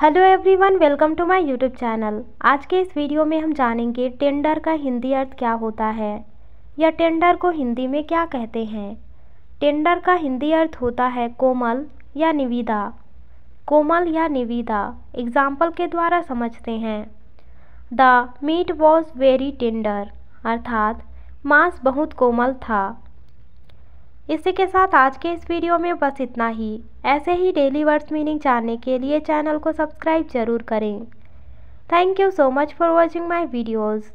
hello everyone welcome to my YouTube channel आज के इस वीडियो में हम जानेंगे टेंडर का हिंदी अर्थ क्या होता है या टेंडर को हिंदी में क्या कहते हैं टेंडर का हिंदी अर्थ होता है कोमल या निविदा कोमल या निविदा एग्जाम्पल के द्वारा समझते हैं the meat was very tender अर्थात मांस बहुत कोमल था इसी के साथ आज के इस वीडियो में बस इतना ही ऐसे ही डेली वर्ड्स मीनिंग जानने के लिए चैनल को सब्सक्राइब जरूर करें thank you so much for watching my videos